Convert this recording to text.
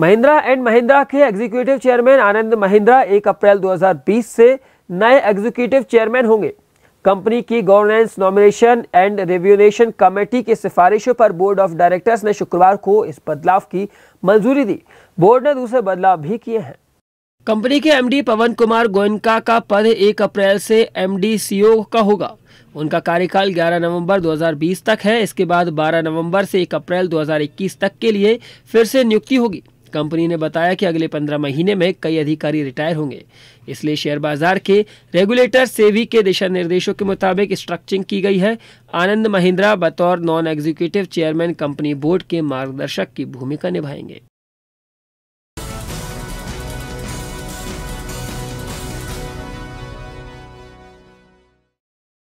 Mahindra and Mahindra के executive chairman Anand Mahindra 1 अप्रैल 2020 से नए एग्जीक्यूटिव चेयरमैन होंगे कंपनी की governance nomination and remuneration committee की सिफारिशों पर बोर्ड ऑफ डायरेक्टर्स ने शुक्रवार को इस बदलाव की मंजूरी दी बोर्ड ने दूसरे बदलाव भी किए हैं कंपनी के एमडी पवन कुमार गोयनका का पद 1 अप्रैल से एमडी सीईओ e का होगा उनका कार्यकाल 11 नवंबर 2020 तक है इसके बाद 12 नवंबर से 1 अप्रैल 2021 तक के लिए फिर से नियुक्ति होगी कंपनी ने बताया कि अगले पंद्रह महीने में कई अधिकारी रिटायर होंगे इसलिए शेयर बाजार के रेगुलेटर सेवी के दिशा निर्देशों के मुताबिक स्ट्रक्चरिंग की गई है आनंद महिंद्रा बतौर non executive chairman company board के मार्गदर्शक की भूमिका निभाएंगे